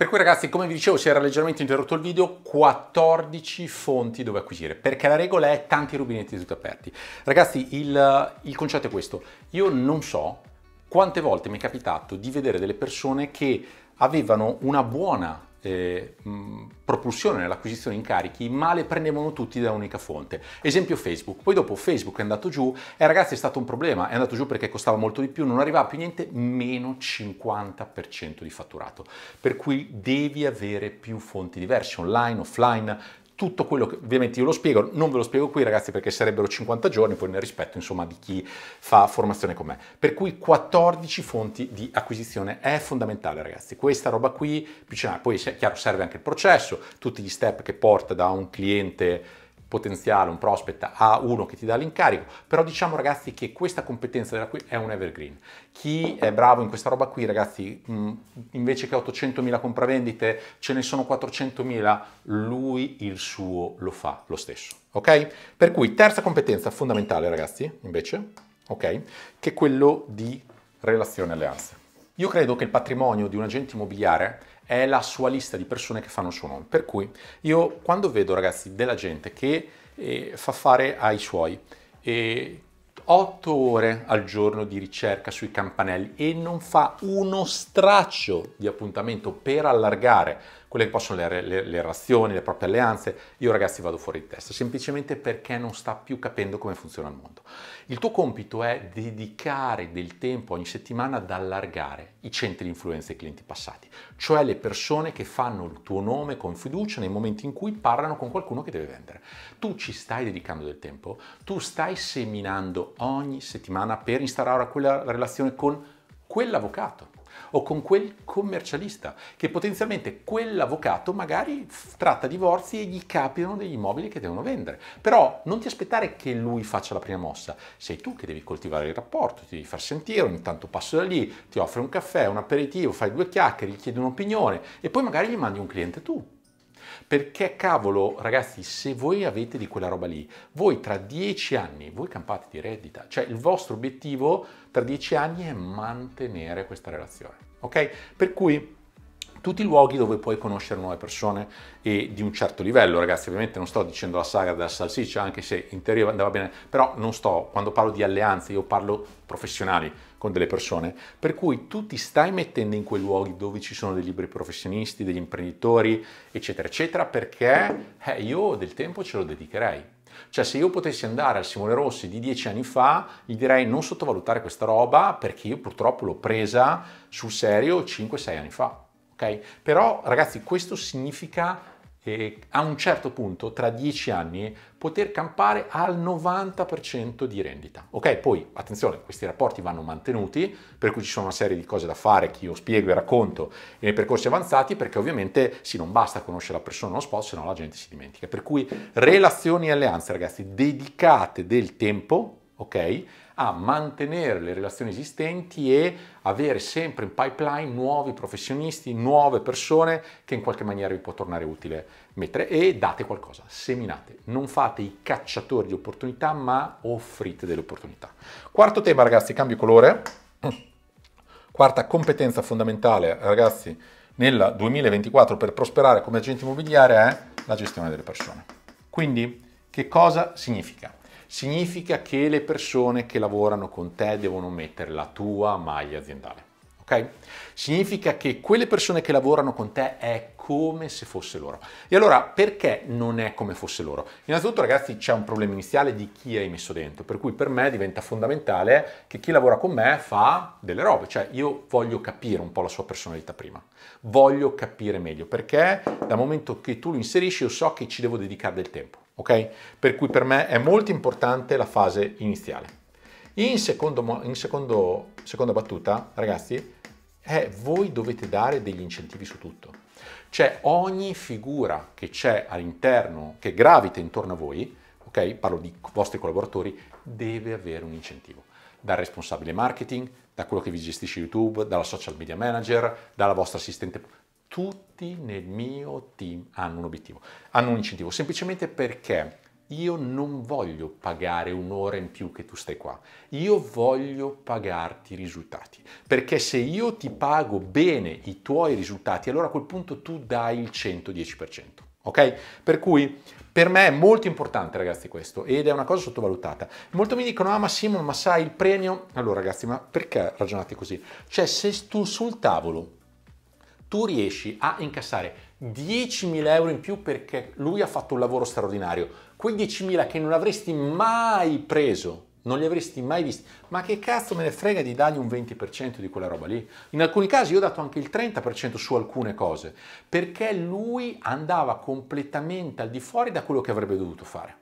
Per cui ragazzi, come vi dicevo, si era leggermente interrotto il video, 14 fonti dove acquisire, perché la regola è tanti rubinetti tutti aperti. Ragazzi, il, il concetto è questo. Io non so quante volte mi è capitato di vedere delle persone che avevano una buona eh, mh, propulsione nell'acquisizione di incarichi, ma le prendevano tutti da un'unica fonte. Esempio Facebook, poi dopo Facebook è andato giù e ragazzi è stato un problema, è andato giù perché costava molto di più, non arrivava più niente, meno 50% di fatturato. Per cui devi avere più fonti diverse, online, offline, tutto quello che ovviamente io lo spiego, non ve lo spiego qui ragazzi perché sarebbero 50 giorni, poi nel rispetto insomma di chi fa formazione con me. Per cui 14 fonti di acquisizione è fondamentale ragazzi, questa roba qui, più poi chiaro serve anche il processo, tutti gli step che porta da un cliente potenziale, un prospect, a uno che ti dà l'incarico, però diciamo ragazzi che questa competenza è un evergreen. Chi è bravo in questa roba qui, ragazzi, mh, invece che 800.000 compravendite, ce ne sono 400.000, lui il suo lo fa lo stesso, ok? Per cui terza competenza fondamentale, ragazzi, invece, ok? Che è quello di relazione alleanze. Io credo che il patrimonio di un agente immobiliare è la sua lista di persone che fanno il suo nome, per cui io quando vedo ragazzi della gente che eh, fa fare ai suoi eh, 8 ore al giorno di ricerca sui campanelli e non fa uno straccio di appuntamento per allargare quelle che possono le, le, le razioni, le proprie alleanze. Io ragazzi vado fuori di testa, semplicemente perché non sta più capendo come funziona il mondo. Il tuo compito è dedicare del tempo ogni settimana ad allargare i centri di influenza e i clienti passati, cioè le persone che fanno il tuo nome con fiducia nei momenti in cui parlano con qualcuno che deve vendere. Tu ci stai dedicando del tempo, tu stai seminando ogni settimana per instaurare quella relazione con quell'avvocato o con quel commercialista che potenzialmente quell'avvocato magari tratta divorzi e gli capitano degli immobili che devono vendere. Però non ti aspettare che lui faccia la prima mossa, sei tu che devi coltivare il rapporto, ti devi far sentire, ogni tanto passo da lì, ti offre un caffè, un aperitivo, fai due chiacchiere, gli chiedi un'opinione e poi magari gli mandi un cliente tu. Perché cavolo, ragazzi, se voi avete di quella roba lì, voi tra dieci anni, voi campate di reddita, cioè il vostro obiettivo tra dieci anni è mantenere questa relazione, ok? Per cui tutti i luoghi dove puoi conoscere nuove persone e di un certo livello, ragazzi, ovviamente non sto dicendo la saga della salsiccia, anche se in teoria andava bene, però non sto, quando parlo di alleanze io parlo professionali con delle persone, per cui tu ti stai mettendo in quei luoghi dove ci sono dei libri professionisti, degli imprenditori, eccetera, eccetera, perché eh, io del tempo ce lo dedicherei. Cioè se io potessi andare al Simone Rossi di dieci anni fa, gli direi non sottovalutare questa roba perché io purtroppo l'ho presa sul serio 5-6 anni fa ok? Però ragazzi questo significa eh, a un certo punto, tra dieci anni, poter campare al 90% di rendita. Ok, poi attenzione, questi rapporti vanno mantenuti, per cui ci sono una serie di cose da fare che io spiego e racconto nei percorsi avanzati, perché ovviamente sì, non basta conoscere la persona uno spot, se no la gente si dimentica. Per cui relazioni e alleanze, ragazzi, dedicate del tempo ok? a mantenere le relazioni esistenti e avere sempre in pipeline nuovi professionisti, nuove persone che in qualche maniera vi può tornare utile mettere e date qualcosa, seminate, non fate i cacciatori di opportunità ma offrite delle opportunità. Quarto tema ragazzi, cambio colore. Quarta competenza fondamentale ragazzi nel 2024 per prosperare come agente immobiliare è la gestione delle persone. Quindi che cosa significa? significa che le persone che lavorano con te devono mettere la tua maglia aziendale. Ok? Significa che quelle persone che lavorano con te è come se fosse loro. E allora perché non è come fosse loro? Innanzitutto ragazzi c'è un problema iniziale di chi hai messo dentro, per cui per me diventa fondamentale che chi lavora con me fa delle robe, cioè io voglio capire un po' la sua personalità prima, voglio capire meglio, perché dal momento che tu lo inserisci io so che ci devo dedicare del tempo ok? Per cui per me è molto importante la fase iniziale. In, secondo, in secondo, seconda battuta, ragazzi, è voi dovete dare degli incentivi su tutto. Cioè ogni figura che c'è all'interno, che gravita intorno a voi, ok? Parlo di vostri collaboratori, deve avere un incentivo. Dal responsabile marketing, da quello che vi gestisce YouTube, dalla social media manager, dalla vostra assistente tutti nel mio team hanno un obiettivo, hanno un incentivo, semplicemente perché io non voglio pagare un'ora in più che tu stai qua, io voglio pagarti i risultati, perché se io ti pago bene i tuoi risultati, allora a quel punto tu dai il 110%, ok? Per cui per me è molto importante, ragazzi, questo ed è una cosa sottovalutata. Molto mi dicono: Ah, ma Simon, ma sai il premio? Allora, ragazzi, ma perché ragionate così? Cioè, se tu sul tavolo tu riesci a incassare 10.000 euro in più perché lui ha fatto un lavoro straordinario, quei 10.000 che non avresti mai preso non li avresti mai visti. Ma che cazzo me ne frega di dargli un 20% di quella roba lì? In alcuni casi io ho dato anche il 30% su alcune cose, perché lui andava completamente al di fuori da quello che avrebbe dovuto fare.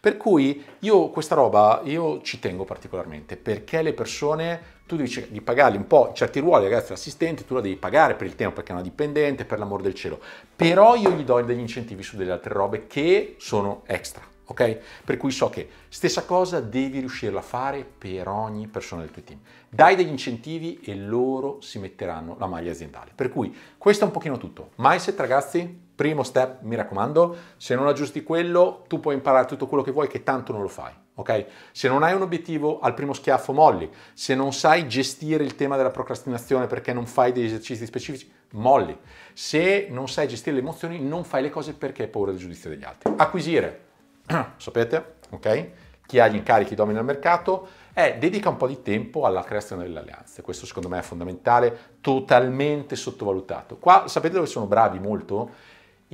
Per cui io questa roba io ci tengo particolarmente, perché le persone tu devi di pagarli un po', certi ruoli, ragazzi, l'assistente, tu la devi pagare per il tempo perché è una dipendente, per l'amor del cielo, però io gli do degli incentivi su delle altre robe che sono extra. ok? Per cui so che stessa cosa devi riuscirla a fare per ogni persona del tuo team. Dai degli incentivi e loro si metteranno la maglia aziendale. Per cui questo è un pochino tutto. Mindset ragazzi, Primo step, mi raccomando, se non aggiusti quello, tu puoi imparare tutto quello che vuoi che tanto non lo fai, ok? Se non hai un obiettivo, al primo schiaffo molli. Se non sai gestire il tema della procrastinazione perché non fai degli esercizi specifici, molli. Se non sai gestire le emozioni, non fai le cose perché hai paura del giudizio degli altri. Acquisire, sapete, ok? Chi ha gli incarichi domina il mercato, è dedica un po' di tempo alla creazione delle alleanze. Questo secondo me è fondamentale, totalmente sottovalutato. Qua sapete dove sono bravi molto?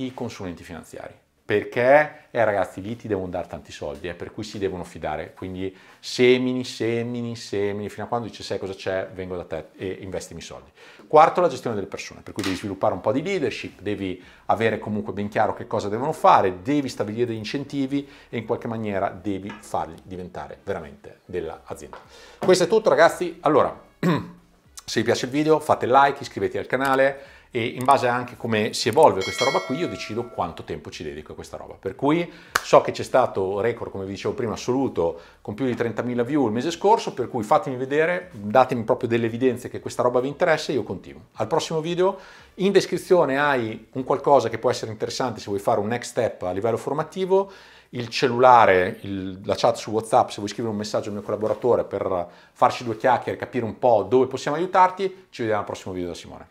i consulenti finanziari. Perché? Eh ragazzi, lì ti devono dare tanti soldi, eh, per cui si devono fidare. Quindi semini, semini, semini, fino a quando dici sai cosa c'è, vengo da te e investimi soldi. Quarto, la gestione delle persone, per cui devi sviluppare un po' di leadership, devi avere comunque ben chiaro che cosa devono fare, devi stabilire degli incentivi e in qualche maniera devi farli diventare veramente dell'azienda. Questo è tutto ragazzi. Allora, se vi piace il video fate like, iscrivetevi al canale e in base anche a come si evolve questa roba qui io decido quanto tempo ci dedico a questa roba. Per cui so che c'è stato record, come vi dicevo prima, assoluto con più di 30.000 view il mese scorso, per cui fatemi vedere, datemi proprio delle evidenze che questa roba vi interessa e io continuo. Al prossimo video in descrizione hai un qualcosa che può essere interessante se vuoi fare un next step a livello formativo, il cellulare, il, la chat su WhatsApp, se vuoi scrivere un messaggio al mio collaboratore per farci due chiacchiere, capire un po' dove possiamo aiutarti, ci vediamo al prossimo video da Simone.